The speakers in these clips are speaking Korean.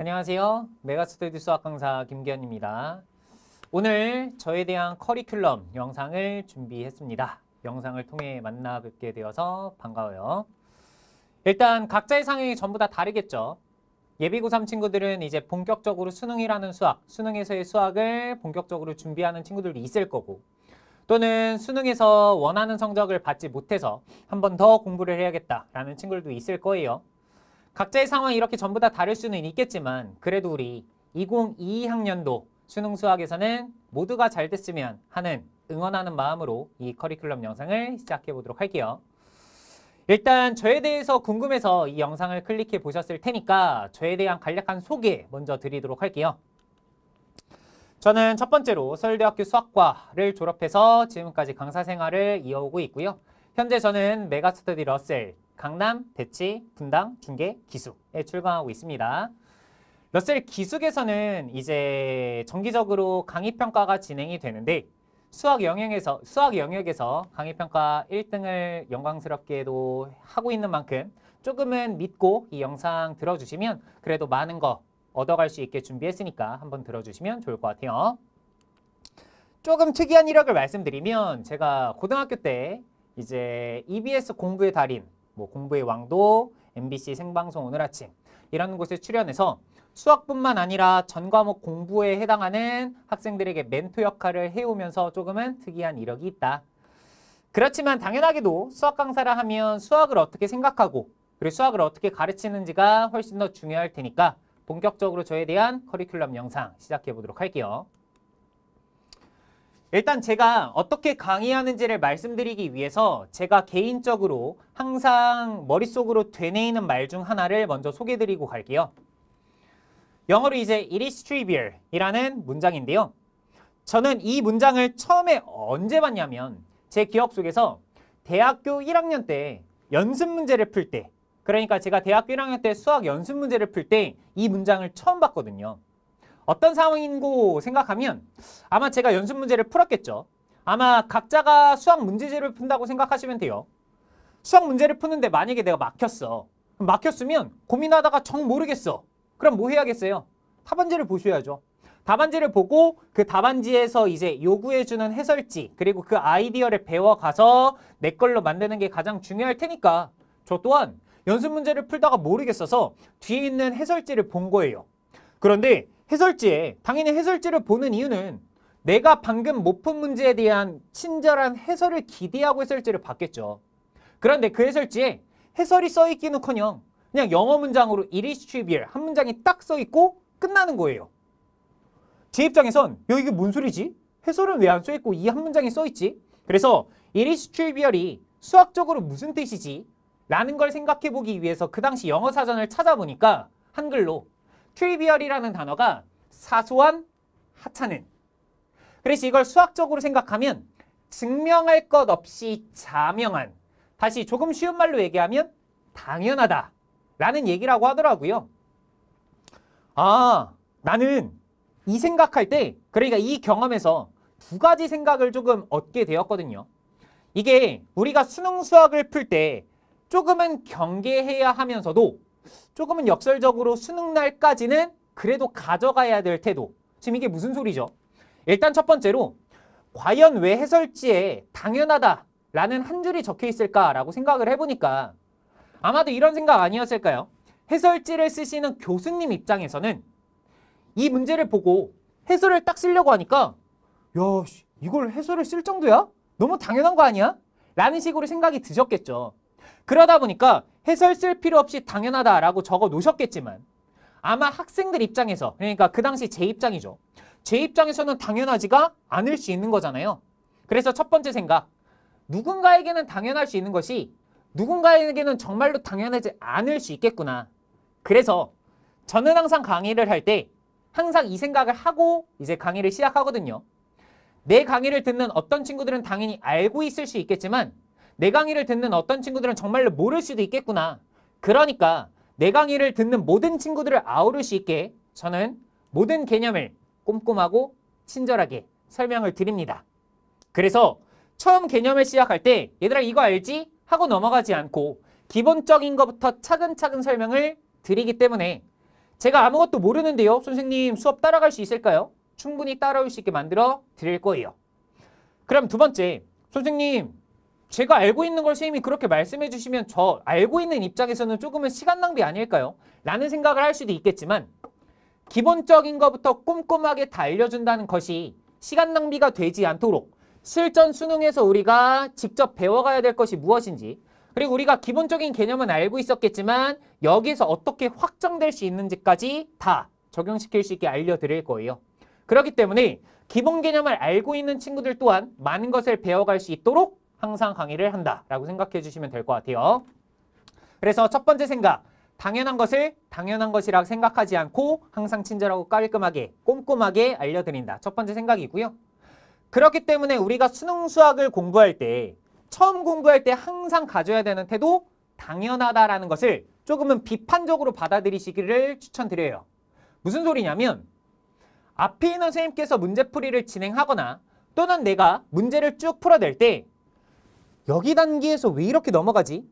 안녕하세요. 메가스터디 수학 강사 김기현입니다. 오늘 저에 대한 커리큘럼 영상을 준비했습니다. 영상을 통해 만나 뵙게 되어서 반가워요. 일단 각자의 상황이 전부 다 다르겠죠. 예비고3 친구들은 이제 본격적으로 수능이라는 수학, 수능에서의 수학을 본격적으로 준비하는 친구들도 있을 거고 또는 수능에서 원하는 성적을 받지 못해서 한 번 더 공부를 해야겠다라는 친구들도 있을 거예요. 각자의 상황이 이렇게 전부 다 다를 수는 있겠지만 그래도 우리 2022학년도 수능 수학에서는 모두가 잘 됐으면 하는 응원하는 마음으로 이 커리큘럼 영상을 시작해 보도록 할게요. 일단 저에 대해서 궁금해서 이 영상을 클릭해 보셨을 테니까 저에 대한 간략한 소개 먼저 드리도록 할게요. 저는 첫 번째로 서울대학교 수학과를 졸업해서 지금까지 강사 생활을 이어오고 있고요. 현재 저는 메가스터디 러셀 강남, 대치, 분당, 중계, 기숙에 출강하고 있습니다. 러셀 기숙에서는 이제 정기적으로 강의 평가가 진행이 되는데 수학 영역에서 수학 영역에서 강의 평가 1등을 영광스럽게도 하고 있는 만큼 조금은 믿고 이 영상 들어주시면 그래도 많은 거 얻어갈 수 있게 준비했으니까 한번 들어주시면 좋을 것 같아요. 조금 특이한 이력을 말씀드리면 제가 고등학교 때 이제 EBS 공부의 달인 뭐 공부의 왕도, MBC 생방송 오늘 아침 이라는 곳에 출연해서 수학뿐만 아니라 전 과목 공부에 해당하는 학생들에게 멘토 역할을 해오면서 조금은 특이한 이력이 있다. 그렇지만 당연하게도 수학 강사라 하면 수학을 어떻게 생각하고 그리고 수학을 어떻게 가르치는지가 훨씬 더 중요할 테니까 본격적으로 저에 대한 커리큘럼 영상 시작해 보도록 할게요. 일단 제가 어떻게 강의하는지를 말씀드리기 위해서 제가 개인적으로 항상 머릿속으로 되뇌이는 말 중 하나를 먼저 소개드리고 해 갈게요. 영어로 이제 It is trivial 이라는 문장인데요. 저는 이 문장을 처음에 언제 봤냐면 제 기억 속에서 대학교 1학년 때 연습 문제를 풀 때 그러니까 제가 대학교 1학년 때 수학 연습 문제를 풀 때 이 문장을 처음 봤거든요. 어떤 상황인고 생각하면 아마 제가 연습 문제를 풀었겠죠. 아마 각자가 수학 문제집를 푼다고 생각하시면 돼요. 수학 문제를 푸는데 만약에 내가 막혔어. 막혔으면 고민하다가 정 모르겠어. 그럼 뭐 해야겠어요? 답안지를 보셔야죠. 답안지를 보고 그 답안지에서 이제 요구해주는 해설지 그리고 그 아이디어를 배워가서 내 걸로 만드는 게 가장 중요할 테니까 저 또한 연습 문제를 풀다가 모르겠어서 뒤에 있는 해설지를 본 거예요. 그런데 해설지에 당연히 해설지를 보는 이유는 내가 방금 못 푼 문제에 대한 친절한 해설을 기대하고 해설지를 봤겠죠. 그런데 그 해설지에 해설이 써있기는커녕 그냥 영어 문장으로 일 l l u s t r 한 문장이 딱 써있고 끝나는 거예요. 제 입장에선 야 이게 뭔 소리지? 해설은 왜 안 써있고 이 한 문장이 써있지? 그래서 일 l l u s t r 이 수학적으로 무슨 뜻이지? 라는 걸 생각해보기 위해서 그 당시 영어 사전을 찾아보니까 한글로 트리비얼이라는 단어가 사소한 하찮은 그래서 이걸 수학적으로 생각하면 증명할 것 없이 자명한 다시 조금 쉬운 말로 얘기하면 당연하다 라는 얘기라고 하더라고요. 아 나는 이 생각할 때 그러니까 이 경험에서 두 가지 생각을 조금 얻게 되었거든요. 이게 우리가 수능 수학을 풀 때 조금은 경계해야 하면서도 조금은 역설적으로 수능 날까지는 그래도 가져가야 될 태도. 지금 이게 무슨 소리죠? 일단 첫 번째로 과연 왜 해설지에 당연하다라는 한 줄이 적혀 있을까라고 생각을 해보니까 아마도 이런 생각 아니었을까요? 해설지를 쓰시는 교수님 입장에서는 이 문제를 보고 해설을 딱 쓰려고 하니까 야, 이걸 해설을 쓸 정도야? 너무 당연한 거 아니야? 라는 식으로 생각이 드셨겠죠. 그러다 보니까 해설 쓸 필요 없이 당연하다라고 적어 놓으셨겠지만 아마 학생들 입장에서 그러니까 그 당시 제 입장이죠. 제 입장에서는 당연하지가 않을 수 있는 거잖아요. 그래서 첫 번째 생각, 누군가에게는 당연할 수 있는 것이 누군가에게는 정말로 당연하지 않을 수 있겠구나. 그래서 저는 항상 강의를 할 때 항상 이 생각을 하고 이제 강의를 시작하거든요. 내 강의를 듣는 어떤 친구들은 당연히 알고 있을 수 있겠지만 내 강의를 듣는 어떤 친구들은 정말로 모를 수도 있겠구나. 그러니까 내 강의를 듣는 모든 친구들을 아우를 수 있게 저는 모든 개념을 꼼꼼하고 친절하게 설명을 드립니다. 그래서 처음 개념을 시작할 때 얘들아 이거 알지? 하고 넘어가지 않고 기본적인 것부터 차근차근 설명을 드리기 때문에 제가 아무것도 모르는데요. 선생님 수업 따라갈 수 있을까요? 충분히 따라올 수 있게 만들어 드릴 거예요. 그럼 두 번째, 선생님 제가 알고 있는 걸 선생님이 그렇게 말씀해 주시면 저 알고 있는 입장에서는 조금은 시간 낭비 아닐까요? 라는 생각을 할 수도 있겠지만 기본적인 것부터 꼼꼼하게 다 알려준다는 것이 시간 낭비가 되지 않도록 실전 수능에서 우리가 직접 배워가야 될 것이 무엇인지 그리고 우리가 기본적인 개념은 알고 있었겠지만 여기에서 어떻게 확장될 수 있는지까지 다 적용시킬 수 있게 알려드릴 거예요. 그렇기 때문에 기본 개념을 알고 있는 친구들 또한 많은 것을 배워갈 수 있도록 항상 강의를 한다라고 생각해 주시면 될 것 같아요. 그래서 첫 번째 생각, 당연한 것을 당연한 것이라 고 생각하지 않고 항상 친절하고 깔끔하게 꼼꼼하게 알려드린다. 첫 번째 생각이고요. 그렇기 때문에 우리가 수능 수학을 공부할 때 처음 공부할 때 항상 가져야 되는 태도 당연하다라는 것을 조금은 비판적으로 받아들이시기를 추천드려요. 무슨 소리냐면 앞에 있는 선생님께서 문제풀이를 진행하거나 또는 내가 문제를 쭉 풀어낼 때 여기 단계에서 왜 이렇게 넘어가지?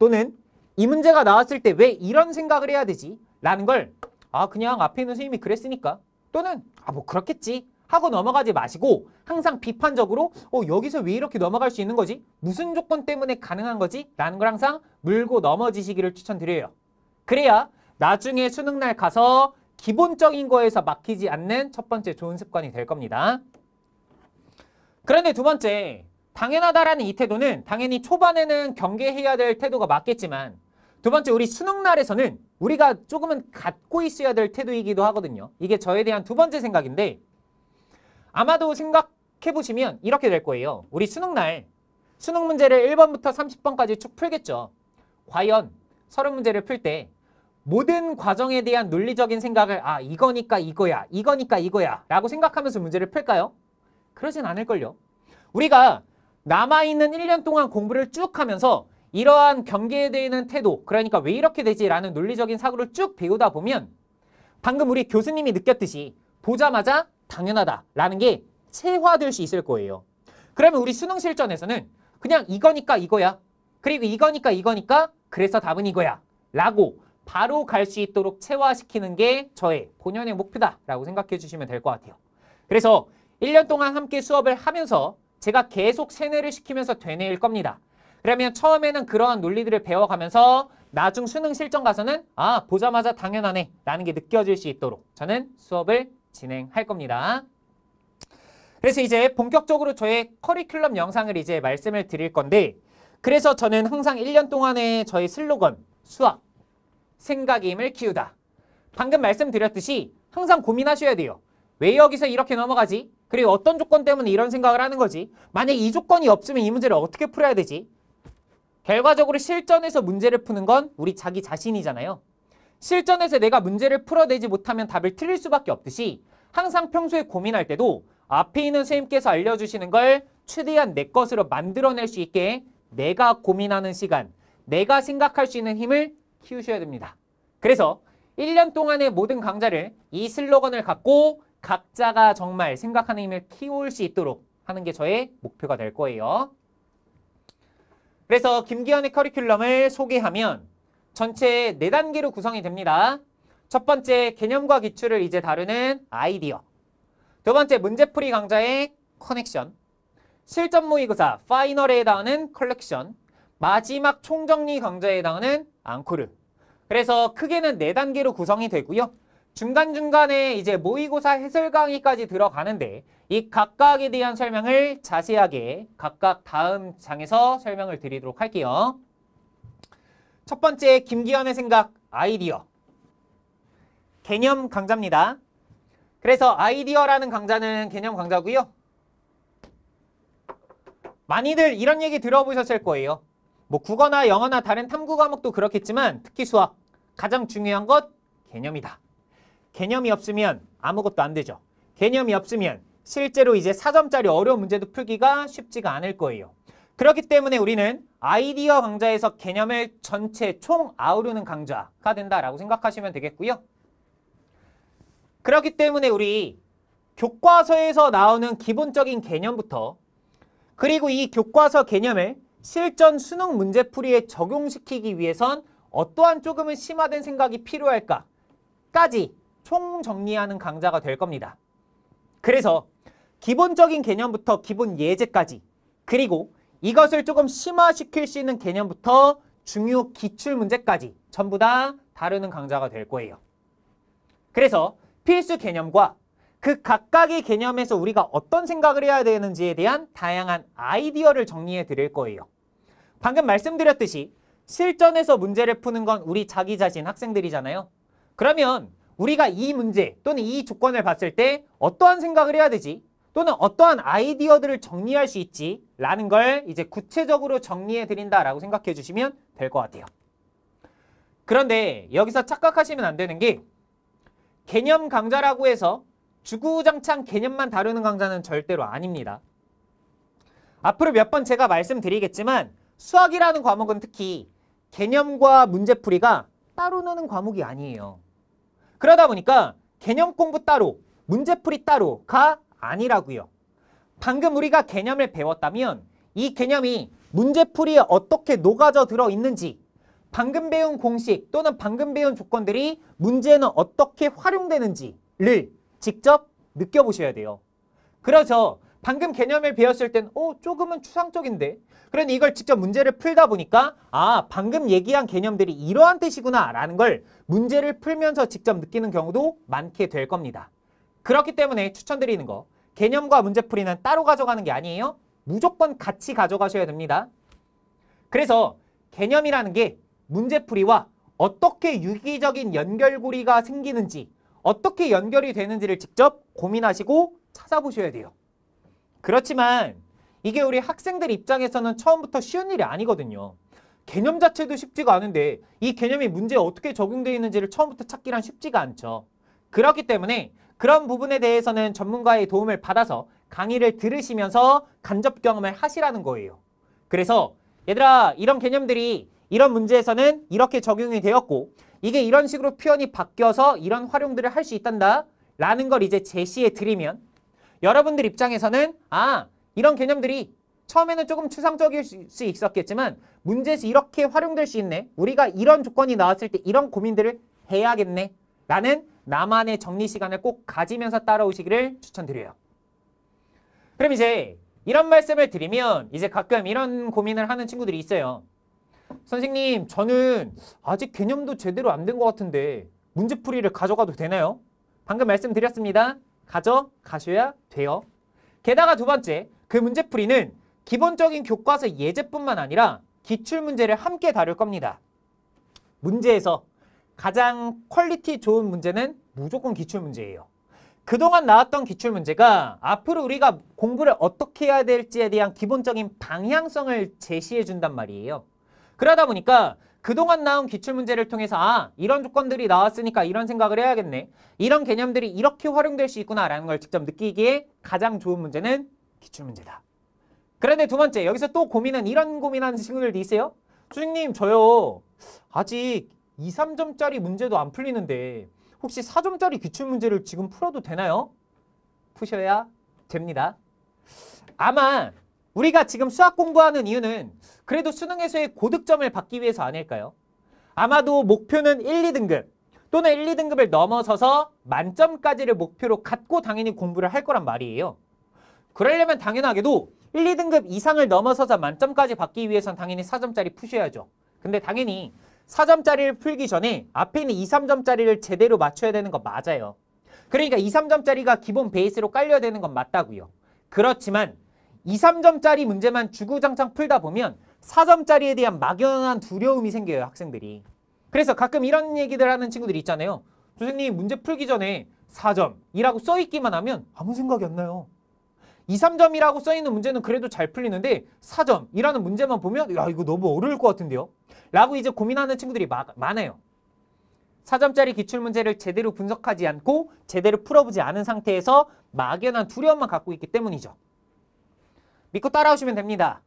또는 이 문제가 나왔을 때 왜 이런 생각을 해야 되지? 라는 걸 아 그냥 앞에 있는 선생님이 그랬으니까 또는 아 뭐 그렇겠지 하고 넘어가지 마시고 항상 비판적으로 어 여기서 왜 이렇게 넘어갈 수 있는 거지? 무슨 조건 때문에 가능한 거지? 라는 걸 항상 물고 넘어지시기를 추천드려요. 그래야 나중에 수능날 가서 기본적인 거에서 막히지 않는 첫 번째 좋은 습관이 될 겁니다. 그런데 두 번째, 당연하다라는 이 태도는 당연히 초반에는 경계해야 될 태도가 맞겠지만 두 번째 우리 수능 날에서는 우리가 조금은 갖고 있어야 될 태도이기도 하거든요. 이게 저에 대한 두 번째 생각인데 아마도 생각해보시면 이렇게 될 거예요. 우리 수능 날 수능 문제를 1번부터 30번까지 쭉 풀겠죠. 과연 서른 문제를 풀 때 모든 과정에 대한 논리적인 생각을 아 이거니까 이거야 이거니까 이거야 라고 생각하면서 문제를 풀까요? 그러진 않을걸요. 우리가 남아있는 1년 동안 공부를 쭉 하면서 이러한 경계에 대는 태도, 그러니까 왜 이렇게 되지라는 논리적인 사고를 쭉 배우다 보면 방금 우리 교수님이 느꼈듯이 보자마자 당연하다라는 게 체화될 수 있을 거예요. 그러면 우리 수능 실전에서는 그냥 이거니까 이거야. 그리고 이거니까 이거니까 그래서 답은 이거야. 라고 바로 갈 수 있도록 체화시키는 게 저의 본연의 목표다라고 생각해 주시면 될 것 같아요. 그래서 1년 동안 함께 수업을 하면서 제가 계속 세뇌를 시키면서 되뇌일 겁니다. 그러면 처음에는 그러한 논리들을 배워가면서 나중 수능 실전 가서는 아 보자마자 당연하네 라는 게 느껴질 수 있도록 저는 수업을 진행할 겁니다. 그래서 이제 본격적으로 저의 커리큘럼 영상을 이제 말씀을 드릴 건데 그래서 저는 항상 1년 동안의 저의 슬로건 수학 생각의 힘을 키우다 방금 말씀드렸듯이 항상 고민하셔야 돼요. 왜 여기서 이렇게 넘어가지? 그리고 어떤 조건 때문에 이런 생각을 하는 거지. 만약 이 조건이 없으면 이 문제를 어떻게 풀어야 되지? 결과적으로 실전에서 문제를 푸는 건 우리 자기 자신이잖아요. 실전에서 내가 문제를 풀어내지 못하면 답을 틀릴 수밖에 없듯이 항상 평소에 고민할 때도 앞에 있는 선생님께서 알려주시는 걸 최대한 내 것으로 만들어낼 수 있게 내가 고민하는 시간, 내가 생각할 수 있는 힘을 키우셔야 됩니다. 그래서 1년 동안의 모든 강좌를 이 슬로건을 갖고 각자가 정말 생각하는 힘을 키울 수 있도록 하는 게 저의 목표가 될 거예요. 그래서 김기현의 커리큘럼을 소개하면 전체 4단계로 구성이 됩니다. 첫 번째 개념과 기출을 이제 다루는 아이디어 두 번째 문제풀이 강좌의 커넥션 실전 모의고사 파이널에 해당하는 컬렉션 마지막 총정리 강좌에 해당하는 앙코르 그래서 크게는 4단계로 구성이 되고요. 중간중간에 이제 모의고사 해설 강의까지 들어가는데 이 각각에 대한 설명을 자세하게 각각 다음 장에서 설명을 드리도록 할게요. 첫 번째 김기현의 생각 아이디어 개념 강좌입니다. 그래서 아이디어라는 강좌는 개념 강좌고요. 많이들 이런 얘기 들어보셨을 거예요. 뭐 국어나 영어나 다른 탐구 과목도 그렇겠지만 특히 수학 가장 중요한 것 개념이다. 개념이 없으면 아무것도 안 되죠. 개념이 없으면 실제로 이제 4점짜리 어려운 문제도 풀기가 쉽지가 않을 거예요. 그렇기 때문에 우리는 아이디어 강좌에서 개념을 전체 총 아우르는 강좌가 된다라고 생각하시면 되겠고요. 그렇기 때문에 우리 교과서에서 나오는 기본적인 개념부터 그리고 이 교과서 개념을 실전 수능 문제풀이에 적용시키기 위해선 어떠한 조금은 심화된 생각이 필요할까까지 총정리하는 강좌가 될 겁니다. 그래서 기본적인 개념부터 기본 예제까지 그리고 이것을 조금 심화시킬 수 있는 개념부터 중요 기출 문제까지 전부 다 다루는 강좌가 될 거예요. 그래서 필수 개념과 그 각각의 개념에서 우리가 어떤 생각을 해야 되는지에 대한 다양한 아이디어를 정리해 드릴 거예요. 방금 말씀드렸듯이 실전에서 문제를 푸는 건 우리 자기 자신 학생들이잖아요. 그러면 우리가 이 문제 또는 이 조건을 봤을 때 어떠한 생각을 해야 되지 또는 어떠한 아이디어들을 정리할 수 있지 라는 걸 이제 구체적으로 정리해 드린다라고 생각해 주시면 될 것 같아요. 그런데 여기서 착각하시면 안 되는 게 개념 강좌라고 해서 주구장창 개념만 다루는 강좌는 절대로 아닙니다. 앞으로 몇 번 제가 말씀드리겠지만 수학이라는 과목은 특히 개념과 문제풀이가 따로 노는 과목이 아니에요. 그러다 보니까 개념 공부 따로, 문제풀이 따로가 아니라고요. 방금 우리가 개념을 배웠다면 이 개념이 문제풀이에 어떻게 녹아져 들어 있는지 방금 배운 공식 또는 방금 배운 조건들이 문제는 어떻게 활용되는지를 직접 느껴보셔야 돼요. 그래서 방금 개념을 배웠을 땐 어, 조금은 추상적인데. 그런데 이걸 직접 문제를 풀다 보니까 아, 방금 얘기한 개념들이 이러한 뜻이구나 라는 걸 문제를 풀면서 직접 느끼는 경우도 많게 될 겁니다. 그렇기 때문에 추천드리는 거 개념과 문제풀이는 따로 가져가는 게 아니에요. 무조건 같이 가져가셔야 됩니다. 그래서 개념이라는 게 문제풀이와 어떻게 유기적인 연결고리가 생기는지 어떻게 연결이 되는지를 직접 고민하시고 찾아보셔야 돼요. 그렇지만 이게 우리 학생들 입장에서는 처음부터 쉬운 일이 아니거든요. 개념 자체도 쉽지가 않은데 이 개념이 문제에 어떻게 적용되어 있는지를 처음부터 찾기란 쉽지가 않죠. 그렇기 때문에 그런 부분에 대해서는 전문가의 도움을 받아서 강의를 들으시면서 간접 경험을 하시라는 거예요. 그래서 얘들아 이런 개념들이 이런 문제에서는 이렇게 적용이 되었고 이게 이런 식으로 표현이 바뀌어서 이런 활용들을 할 수 있단다 라는 걸 이제 제시해 드리면 여러분들 입장에서는 아 이런 개념들이 처음에는 조금 추상적일 수 있었겠지만 문제에서 이렇게 활용될 수 있네. 우리가 이런 조건이 나왔을 때 이런 고민들을 해야겠네. 라는 나만의 정리 시간을 꼭 가지면서 따라오시기를 추천드려요. 그럼 이제 이런 말씀을 드리면 이제 가끔 이런 고민을 하는 친구들이 있어요. 선생님 저는 아직 개념도 제대로 안 된 것 같은데 문제풀이를 가져가도 되나요? 방금 말씀드렸습니다. 가져가셔야 돼요. 게다가 두 번째, 그 문제풀이는 기본적인 교과서 예제뿐만 아니라 기출문제를 함께 다룰 겁니다. 문제에서 가장 퀄리티 좋은 문제는 무조건 기출문제예요. 그동안 나왔던 기출문제가 앞으로 우리가 공부를 어떻게 해야 될지에 대한 기본적인 방향성을 제시해 준단 말이에요. 그러다 보니까 그동안 나온 기출문제를 통해서 아 이런 조건들이 나왔으니까 이런 생각을 해야겠네. 이런 개념들이 이렇게 활용될 수 있구나라는 걸 직접 느끼기에 가장 좋은 문제는 기출문제다. 그런데 두 번째 여기서 또 고민은 이런 고민하는 친구들도 있어요. 선생님 저요 아직 2, 3점짜리 문제도 안 풀리는데 혹시 4점짜리 기출문제를 지금 풀어도 되나요? 푸셔야 됩니다. 아마 우리가 지금 수학 공부하는 이유는 그래도 수능에서의 고득점을 받기 위해서 아닐까요? 아마도 목표는 1, 2등급 또는 1, 2등급을 넘어서서 만점까지를 목표로 갖고 당연히 공부를 할 거란 말이에요. 그러려면 당연하게도 1, 2등급 이상을 넘어서서 만점까지 받기 위해선 당연히 4점짜리 푸셔야죠. 근데 당연히 4점짜리를 풀기 전에 앞에 있는 2, 3점짜리를 제대로 맞춰야 되는 건 맞아요. 그러니까 2, 3점짜리가 기본 베이스로 깔려야 되는 건 맞다고요. 그렇지만 2, 3점짜리 문제만 주구장창 풀다 보면 4점짜리에 대한 막연한 두려움이 생겨요, 학생들이. 그래서 가끔 이런 얘기들 하는 친구들이 있잖아요. 선생님, 문제 풀기 전에 4점이라고 써있기만 하면 아무 생각이 안 나요. 2, 3점이라고 써있는 문제는 그래도 잘 풀리는데 4점이라는 문제만 보면 야, 이거 너무 어려울 것 같은데요? 라고 이제 고민하는 친구들이 마, 많아요. 4점짜리 기출문제를 제대로 분석하지 않고 제대로 풀어보지 않은 상태에서 막연한 두려움만 갖고 있기 때문이죠. 믿고 따라오시면 됩니다.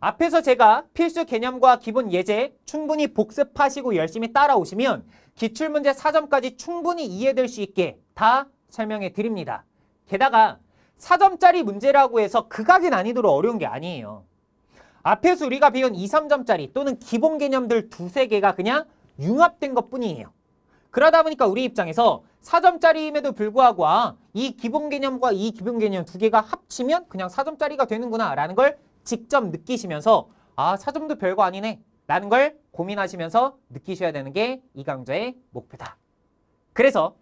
앞에서 제가 필수 개념과 기본 예제 충분히 복습하시고 열심히 따라오시면 기출문제 4점까지 충분히 이해될 수 있게 다 설명해 드립니다. 게다가 4점짜리 문제라고 해서 극악의 난이도로 어려운 게 아니에요. 앞에서 우리가 배운 2, 3점짜리 또는 기본 개념들 두 세 개가 그냥 융합된 것뿐이에요. 그러다 보니까 우리 입장에서 4점짜리임에도 불구하고 아, 이 기본 개념과 이 기본 개념 두 개가 합치면 그냥 4점짜리가 되는구나 라는 걸 직접 느끼시면서 아 4점도 별거 아니네 라는 걸 고민하시면서 느끼셔야 되는 게 이 강좌의 목표다. 그래서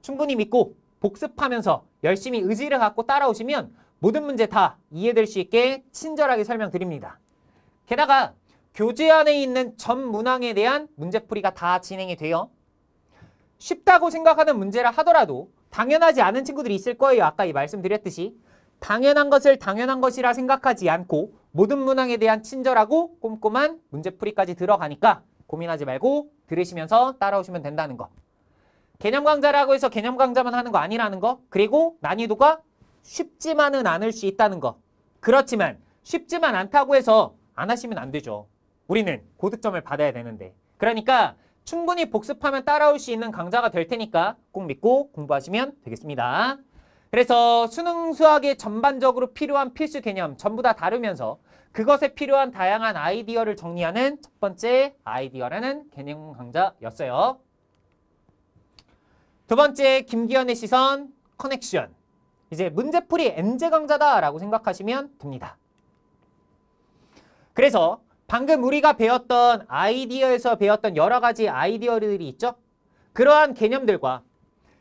충분히 믿고 복습하면서 열심히 의지를 갖고 따라오시면 모든 문제 다 이해될 수 있게 친절하게 설명드립니다. 게다가 교재 안에 있는 전 문항에 대한 문제풀이가 다 진행이 돼요. 쉽다고 생각하는 문제라 하더라도 당연하지 않은 친구들이 있을 거예요. 아까 말씀드렸듯이 당연한 것을 당연한 것이라 생각하지 않고 모든 문항에 대한 친절하고 꼼꼼한 문제풀이까지 들어가니까 고민하지 말고 들으시면서 따라오시면 된다는 거. 개념 강좌라고 해서 개념 강좌만 하는 거 아니라는 거. 그리고 난이도가 쉽지만은 않을 수 있다는 거. 그렇지만 쉽지만 않다고 해서 안 하시면 안 되죠. 우리는 고득점을 받아야 되는데. 그러니까 충분히 복습하면 따라올 수 있는 강좌가 될 테니까 꼭 믿고 공부하시면 되겠습니다. 그래서 수능 수학의 전반적으로 필요한 필수 개념 전부 다 다루면서 그것에 필요한 다양한 아이디어를 정리하는 첫 번째 아이디어라는 개념 강좌였어요. 두 번째 김기현의 시선 커넥션 이제 문제풀이 m 제 강좌다라고 생각하시면 됩니다. 그래서 방금 우리가 배웠던 아이디어에서 배웠던 여러 가지 아이디어들이 있죠? 그러한 개념들과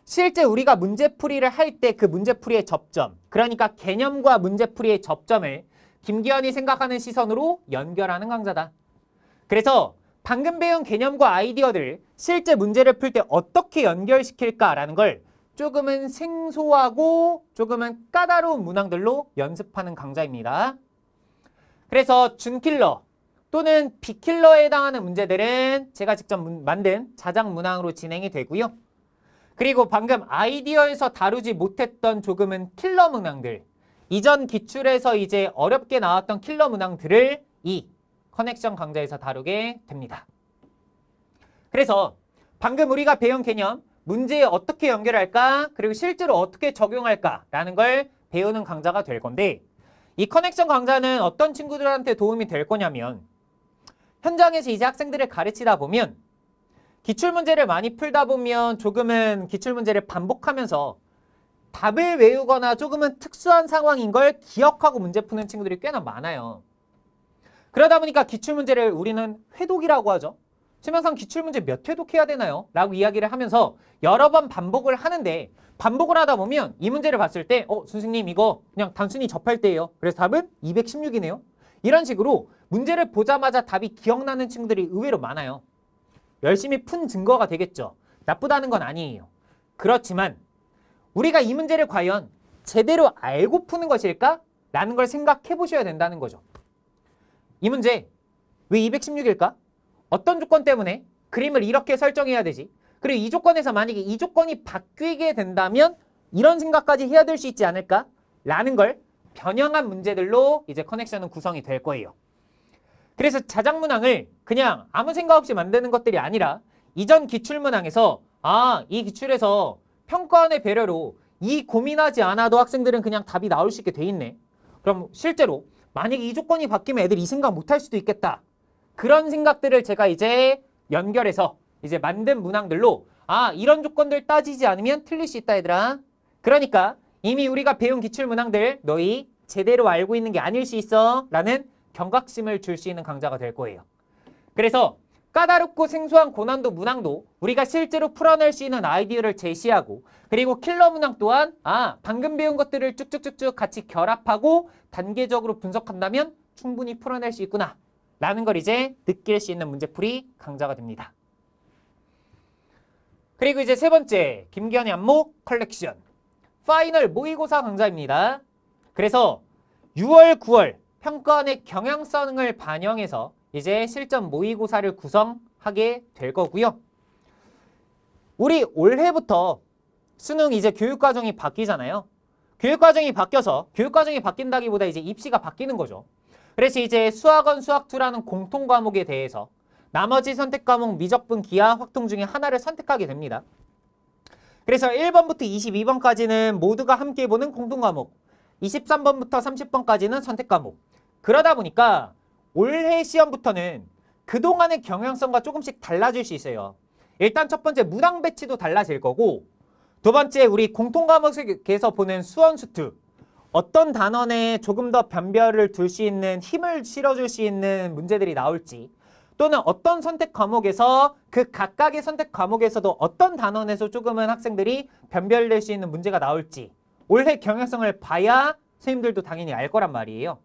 실제 우리가 문제풀이를 할 때 그 문제풀이의 접점, 그러니까 개념과 문제풀이의 접점을 김기현이 생각하는 시선으로 연결하는 강좌다. 그래서 방금 배운 개념과 아이디어들 실제 문제를 풀 때 어떻게 연결시킬까라는 걸 조금은 생소하고 조금은 까다로운 문항들로 연습하는 강좌입니다. 그래서 준킬러, 또는 비킬러에 해당하는 문제들은 제가 직접 만든 자작 문항으로 진행이 되고요. 그리고 방금 아이디어에서 다루지 못했던 조금은 킬러 문항들 이전 기출에서 이제 어렵게 나왔던 킬러 문항들을 이 커넥션 강좌에서 다루게 됩니다. 그래서 방금 우리가 배운 개념 문제에 어떻게 연결할까 그리고 실제로 어떻게 적용할까라는 걸 배우는 강좌가 될 건데 이 커넥션 강좌는 어떤 친구들한테 도움이 될 거냐면 현장에서 이제 학생들을 가르치다 보면 기출문제를 많이 풀다 보면 조금은 기출문제를 반복하면서 답을 외우거나 조금은 특수한 상황인 걸 기억하고 문제 푸는 친구들이 꽤나 많아요. 그러다 보니까 기출문제를 우리는 회독이라고 하죠. 수면상 기출문제 몇 회독해야 되나요? 라고 이야기를 하면서 여러 번 반복을 하는데 반복을 하다 보면 이 문제를 봤을 때 어, 선생님 이거 그냥 단순히 접할 때예요. 그래서 답은 216이네요. 이런 식으로 문제를 보자마자 답이 기억나는 친구들이 의외로 많아요. 열심히 푼 증거가 되겠죠. 나쁘다는 건 아니에요. 그렇지만 우리가 이 문제를 과연 제대로 알고 푸는 것일까? 라는 걸 생각해 보셔야 된다는 거죠. 이 문제 왜 216일까? 어떤 조건 때문에 그림을 이렇게 설정해야 되지? 그리고 이 조건에서 만약에 이 조건이 바뀌게 된다면 이런 생각까지 해야 될 수 있지 않을까? 라는 걸 변형한 문제들로 이제 커넥션은 구성이 될 거예요. 그래서 자작문항을 그냥 아무 생각 없이 만드는 것들이 아니라 이전 기출문항에서 아, 이 기출에서 평가원의 배려로 이 고민하지 않아도 학생들은 그냥 답이 나올 수 있게 돼 있네. 그럼 실제로 만약에 이 조건이 바뀌면 애들이 이 생각 못할 수도 있겠다. 그런 생각들을 제가 이제 연결해서 이제 만든 문항들로 아 이런 조건들 따지지 않으면 틀릴 수 있다 얘들아. 그러니까 이미 우리가 배운 기출 문항들 너희 제대로 알고 있는 게 아닐 수 있어 라는 경각심을 줄 수 있는 강좌가 될 거예요. 그래서 까다롭고 생소한 고난도 문항도 우리가 실제로 풀어낼 수 있는 아이디어를 제시하고 그리고 킬러 문항 또한 아 방금 배운 것들을 쭉쭉쭉쭉 같이 결합하고 단계적으로 분석한다면 충분히 풀어낼 수 있구나 라는 걸 이제 느낄 수 있는 문제풀이 강좌가 됩니다. 그리고 이제 세 번째 김기현의 안목 컬렉션 파이널 모의고사 강좌입니다. 그래서 6월, 9월 평가원의 경향성을 반영해서 이제 실전 모의고사를 구성하게 될 거고요. 우리 올해부터 수능 이제 교육과정이 바뀌잖아요. 교육과정이 바뀌어서 교육과정이 바뀐다기보다 이제 입시가 바뀌는 거죠. 그래서 이제 수학원 수학2라는 공통 과목에 대해서 나머지 선택 과목 미적분 기하 확통 중에 하나를 선택하게 됩니다. 그래서 1번부터 22번까지는 모두가 함께 보는 공통 과목 23번부터 30번까지는 선택 과목 그러다 보니까 올해 시험부터는 그동안의 경향성과 조금씩 달라질 수 있어요. 일단 첫 번째 무당 배치도 달라질 거고 두 번째 우리 공통 과목에서 보는 수원 수투 어떤 단원에 조금 더 변별을 둘 수 있는 힘을 실어줄 수 있는 문제들이 나올지 또는 어떤 선택 과목에서 그 각각의 선택 과목에서도 어떤 단원에서 조금은 학생들이 변별될 수 있는 문제가 나올지 올해 경향성을 봐야 선생님들도 당연히 알 거란 말이에요.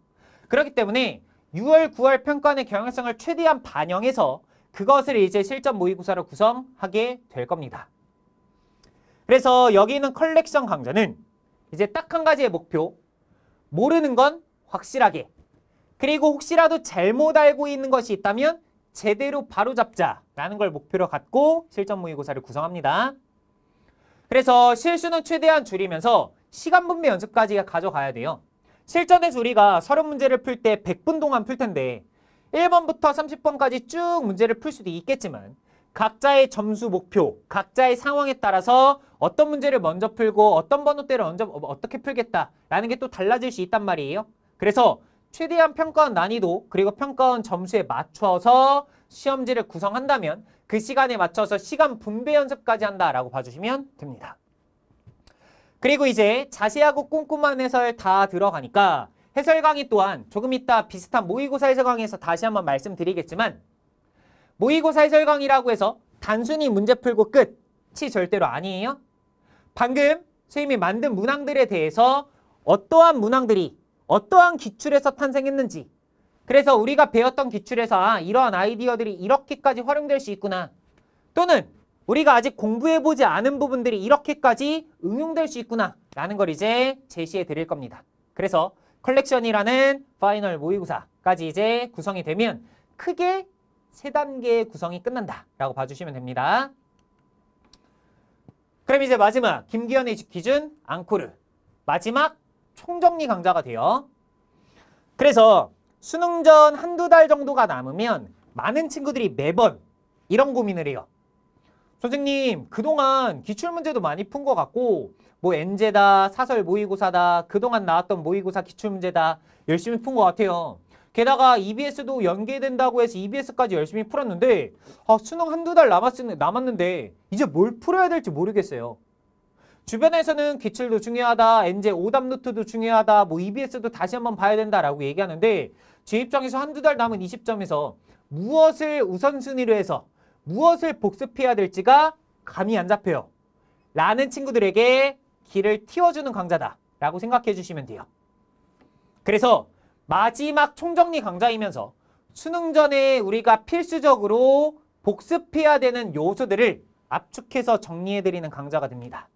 그렇기 때문에 6월, 9월 평가원의 경향성을 최대한 반영해서 그것을 이제 실전 모의고사로 구성하게 될 겁니다. 그래서 여기 있는 컬렉션 강좌는 이제 딱 한 가지의 목표 모르는 건 확실하게 그리고 혹시라도 잘못 알고 있는 것이 있다면 제대로 바로잡자라는 걸 목표로 갖고 실전 모의고사를 구성합니다. 그래서 실수는 최대한 줄이면서 시간 분배 연습까지 가져가야 돼요. 실전에서 우리가 서른 문제를 풀 때 100분 동안 풀 텐데 1번부터 30번까지 쭉 문제를 풀 수도 있겠지만 각자의 점수 목표, 각자의 상황에 따라서 어떤 문제를 먼저 풀고 어떤 번호대를 먼저 어, 어떻게 풀겠다라는 게 또 달라질 수 있단 말이에요. 그래서 최대한 평가원 난이도 그리고 평가원 점수에 맞춰서 시험지를 구성한다면 그 시간에 맞춰서 시간 분배 연습까지 한다라고 봐주시면 됩니다. 그리고 이제 자세하고 꼼꼼한 해설 다 들어가니까 해설 강의 또한 조금 이따 비슷한 모의고사 해설 강의에서 다시 한번 말씀드리겠지만 모의고사 해설 강의라고 해서 단순히 문제 풀고 끝이 절대로 아니에요. 방금 선생님이 만든 문항들에 대해서 어떠한 문항들이 어떠한 기출에서 탄생했는지 그래서 우리가 배웠던 기출에서 아, 이러한 아이디어들이 이렇게까지 활용될 수 있구나 또는 우리가 아직 공부해보지 않은 부분들이 이렇게까지 응용될 수 있구나라는 걸 이제 제시해 드릴 겁니다. 그래서 컬렉션이라는 파이널 모의고사까지 이제 구성이 되면 크게 세단계의 구성이 끝난다라고 봐주시면 됩니다. 그럼 이제 마지막 김기현의 기준 앙코르 마지막 총정리 강좌가 돼요. 그래서 수능 전 한두 달 정도가 남으면 많은 친구들이 매번 이런 고민을 해요. 선생님 그동안 기출문제도 많이 푼 것 같고 뭐 엔제다 사설 모의고사다 그동안 나왔던 모의고사 기출문제다 열심히 푼 것 같아요 게다가 EBS도 연계된다고 해서 EBS까지 열심히 풀었는데 아, 수능 한두 달 남았는데 이제 뭘 풀어야 될지 모르겠어요 주변에서는 기출도 중요하다, 엔제 오답 노트도 중요하다, 뭐 EBS도 다시 한번 봐야 된다라고 얘기하는데 제 입장에서 한두 달 남은 20점에서 무엇을 우선순위로 해서 무엇을 복습해야 될지가 감이 안 잡혀요. 라는 친구들에게 길을 틔워주는 강좌다 라고 생각해 주시면 돼요. 그래서 마지막 총정리 강좌이면서 수능 전에 우리가 필수적으로 복습해야 되는 요소들을 압축해서 정리해드리는 강좌가 됩니다.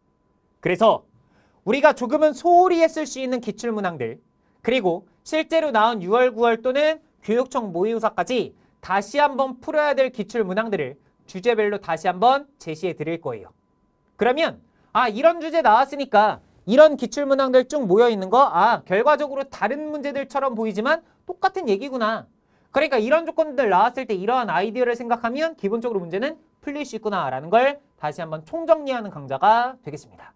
그래서 우리가 조금은 소홀히 했을 수 있는 기출문항들 그리고 실제로 나온 6월, 9월 또는 교육청 모의고사까지 다시 한번 풀어야 될 기출 문항들을 주제별로 다시 한번 제시해 드릴 거예요. 그러면 아 이런 주제 나왔으니까 이런 기출 문항들 쭉 모여 있는 거 아 결과적으로 다른 문제들처럼 보이지만 똑같은 얘기구나. 그러니까 이런 조건들 나왔을 때 이러한 아이디어를 생각하면 기본적으로 문제는 풀릴 수 있구나라는 걸 다시 한번 총정리하는 강좌가 되겠습니다.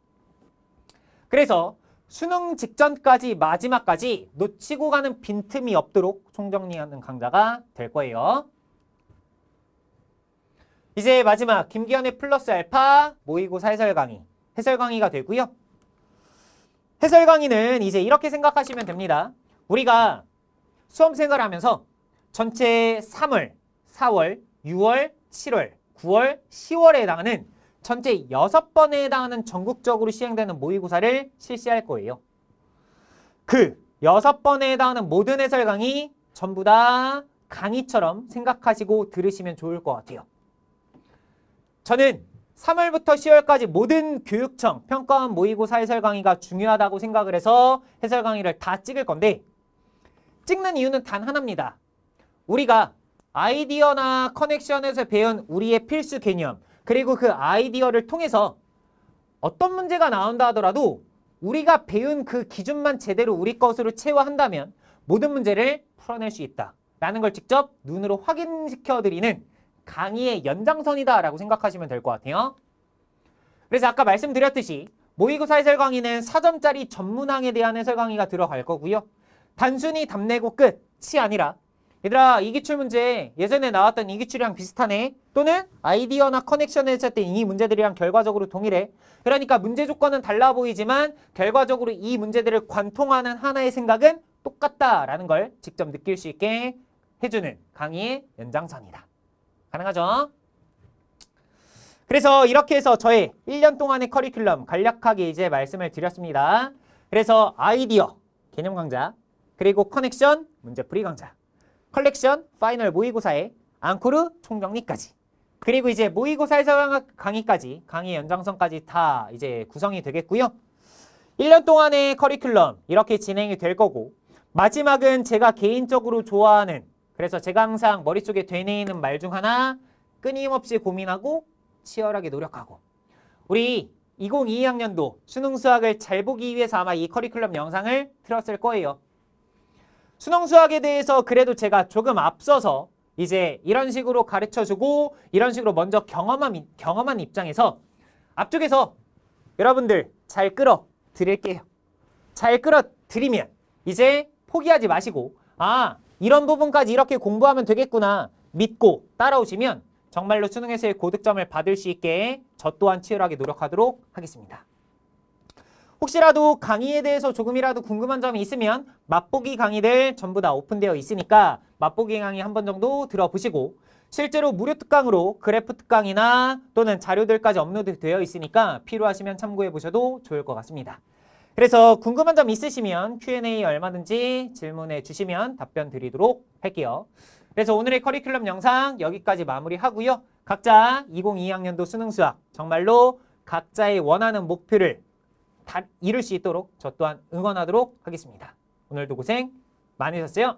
그래서 수능 직전까지 마지막까지 놓치고 가는 빈틈이 없도록 총정리하는 강좌가 될 거예요. 이제 마지막 김기현의 플러스 알파 모의고사 해설 강의 해설 강의가 되고요. 해설 강의는 이제 이렇게 생각하시면 됩니다. 우리가 수험생활 하면서 전체 3월, 4월, 6월, 7월, 9월, 10월에 해당하는 전체 여섯 번에 해당하는 전국적으로 시행되는 모의고사를 실시할 거예요. 그 여섯 번에 해당하는 모든 해설 강의 전부 다 강의처럼 생각하시고 들으시면 좋을 것 같아요. 저는 3월부터 10월까지 모든 교육청 평가원 모의고사 해설 강의가 중요하다고 생각을 해서 해설 강의를 다 찍을 건데 찍는 이유는 단 하나입니다. 우리가 아이디어나 커넥션에서 배운 우리의 필수 개념 그리고 그 아이디어를 통해서 어떤 문제가 나온다 하더라도 우리가 배운 그 기준만 제대로 우리 것으로 채화한다면 모든 문제를 풀어낼 수 있다라는 걸 직접 눈으로 확인시켜드리는 강의의 연장선이다라고 생각하시면 될 것 같아요. 그래서 아까 말씀드렸듯이 모의고사 의설 강의는 4점짜리 전문항에 대한 해설 강의가 들어갈 거고요. 단순히 답내고 끝이 아니라 얘들아 이기출 문제 예전에 나왔던 이기출이랑 비슷하네 또는 아이디어나 커넥션을 했을 때 이 문제들이랑 결과적으로 동일해 그러니까 문제 조건은 달라 보이지만 결과적으로 이 문제들을 관통하는 하나의 생각은 똑같다라는 걸 직접 느낄 수 있게 해주는 강의의 연장선이다 가능하죠? 그래서 이렇게 해서 저의 1년 동안의 커리큘럼 간략하게 이제 말씀을 드렸습니다 그래서 아이디어 개념 강좌 그리고 커넥션 문제풀이 강좌 컬렉션, 파이널 모의고사에 앙코르 총정리까지 그리고 이제 모의고사에서 강의까지 강의 연장선까지 다 이제 구성이 되겠고요. 1년 동안의 커리큘럼 이렇게 진행이 될 거고 마지막은 제가 개인적으로 좋아하는 그래서 제가 항상 머릿속에 되뇌이는 말 중 하나 끊임없이 고민하고 치열하게 노력하고 우리 2022학년도 수능 수학을 잘 보기 위해서 아마 이 커리큘럼 영상을 틀었을 거예요. 수능 수학에 대해서 그래도 제가 조금 앞서서 이제 이런 식으로 가르쳐주고 이런 식으로 먼저 경험한, 경험한 입장에서 앞쪽에서 여러분들 잘 끌어 드릴게요. 잘 끌어 드리면 이제 포기하지 마시고 아 이런 부분까지 이렇게 공부하면 되겠구나 믿고 따라오시면 정말로 수능에서의 고득점을 받을 수 있게 저 또한 치열하게 노력하도록 하겠습니다. 혹시라도 강의에 대해서 조금이라도 궁금한 점이 있으면 맛보기 강의들 전부 다 오픈되어 있으니까 맛보기 강의 한 번 정도 들어보시고 실제로 무료 특강으로 그래프 특강이나 또는 자료들까지 업로드 되어 있으니까 필요하시면 참고해 보셔도 좋을 것 같습니다. 그래서 궁금한 점 있으시면 Q&A 얼마든지 질문해 주시면 답변 드리도록 할게요. 그래서 오늘의 커리큘럼 영상 여기까지 마무리하고요. 각자 2022학년도 수능 수학 정말로 각자의 원하는 목표를 이룰 수 있도록 저 또한 응원하도록 하겠습니다. 오늘도 고생 많으셨어요.